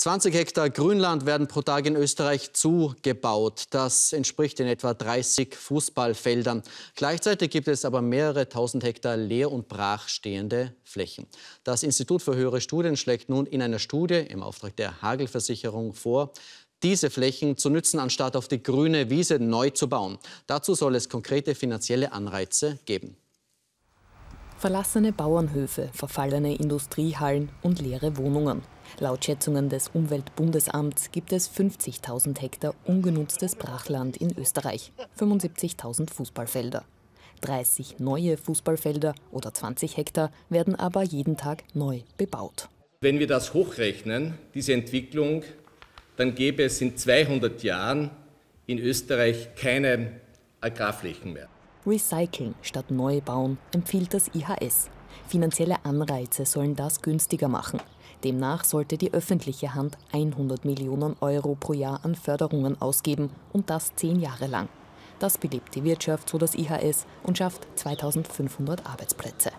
20 Hektar Grünland werden pro Tag in Österreich zugebaut. Das entspricht in etwa 30 Fußballfeldern. Gleichzeitig gibt es aber mehrere tausend Hektar leer und brach stehende Flächen. Das Institut für höhere Studien schlägt nun in einer Studie im Auftrag der Hagelversicherung vor, diese Flächen zu nützen, anstatt auf die grüne Wiese neu zu bauen. Dazu soll es konkrete finanzielle Anreize geben. Verlassene Bauernhöfe, verfallene Industriehallen und leere Wohnungen. Laut Schätzungen des Umweltbundesamts gibt es 50.000 Hektar ungenutztes Brachland in Österreich, 75.000 Fußballfelder. 30 neue Fußballfelder oder 20 Hektar werden aber jeden Tag neu bebaut. Wenn wir das hochrechnen, diese Entwicklung, dann gäbe es in 200 Jahren in Österreich keine Agrarflächen mehr. Recyceln statt neu bauen empfiehlt das IHS. Finanzielle Anreize sollen das günstiger machen. Demnach sollte die öffentliche Hand 100 Millionen Euro pro Jahr an Förderungen ausgeben und das zehn Jahre lang. Das belebt die Wirtschaft, so das IHS, und schafft 2500 Arbeitsplätze.